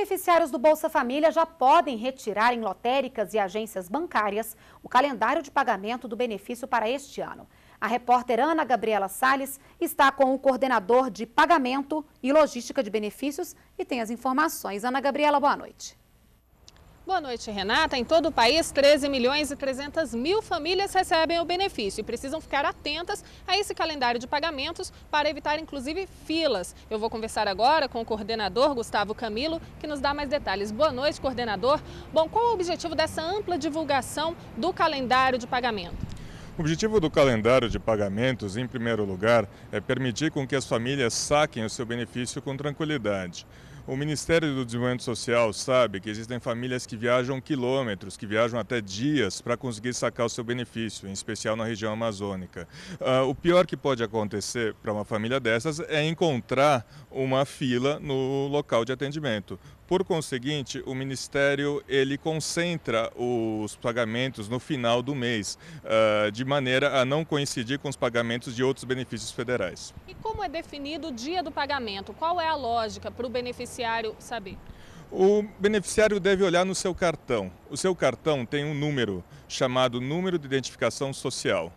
beneficiários do Bolsa Família já podem retirar em lotéricas e agências bancárias o calendário de pagamento do benefício para este ano. A repórter Ana Gabriela Sales está com o coordenador de pagamento e logística de benefícios e tem as informações. Ana Gabriela, boa noite. Boa noite, Renata. Em todo o país, 13 milhões e 300 mil famílias recebem o benefício e precisam ficar atentas a esse calendário de pagamentos para evitar, inclusive, filas. Eu vou conversar agora com o coordenador Gustavo Camilo, que nos dá mais detalhes. Boa noite, coordenador. Bom, qual o objetivo dessa ampla divulgação do calendário de pagamento? O objetivo do calendário de pagamentos, em primeiro lugar, é permitir com que as famílias saquem o seu benefício com tranquilidade. O Ministério do Desenvolvimento Social sabe que existem famílias que viajam quilômetros, que viajam até dias para conseguir sacar o seu benefício, em especial na região amazônica. Uh, o pior que pode acontecer para uma família dessas é encontrar uma fila no local de atendimento, por conseguinte, o Ministério ele concentra os pagamentos no final do mês, ah, de maneira a não coincidir com os pagamentos de outros benefícios federais. E como é definido o dia do pagamento? Qual é a lógica para o beneficiário saber? O beneficiário deve olhar no seu cartão. O seu cartão tem um número chamado número de identificação social.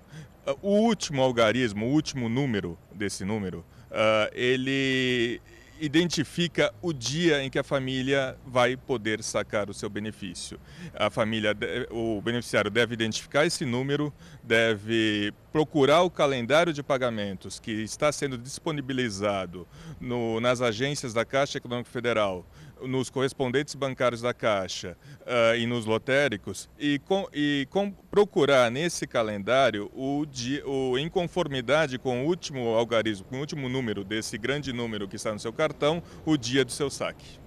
Ah, o último algarismo, o último número desse número, ah, ele identifica o dia em que a família vai poder sacar o seu benefício. A família, o beneficiário deve identificar esse número, deve procurar o calendário de pagamentos que está sendo disponibilizado no, nas agências da Caixa Econômica Federal nos correspondentes bancários da Caixa uh, e nos lotéricos e, com, e com, procurar nesse calendário o, dia, o, em conformidade com o último algarismo, com o último número desse grande número que está no seu cartão, o dia do seu saque.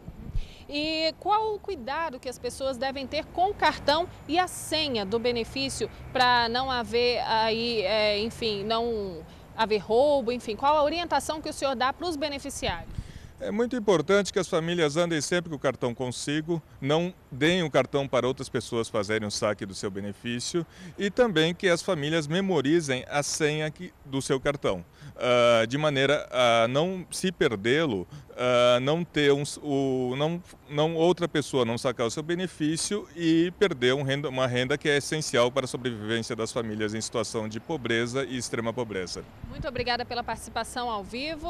E qual o cuidado que as pessoas devem ter com o cartão e a senha do benefício para não haver aí, é, enfim, não haver roubo, enfim, qual a orientação que o senhor dá para os beneficiários? É muito importante que as famílias andem sempre com o cartão consigo, não deem o cartão para outras pessoas fazerem o saque do seu benefício e também que as famílias memorizem a senha do seu cartão, ah, de maneira a não se perdê-lo, ah, não ter um, não, não outra pessoa não sacar o seu benefício e perder uma renda que é essencial para a sobrevivência das famílias em situação de pobreza e extrema pobreza. Muito obrigada pela participação ao vivo.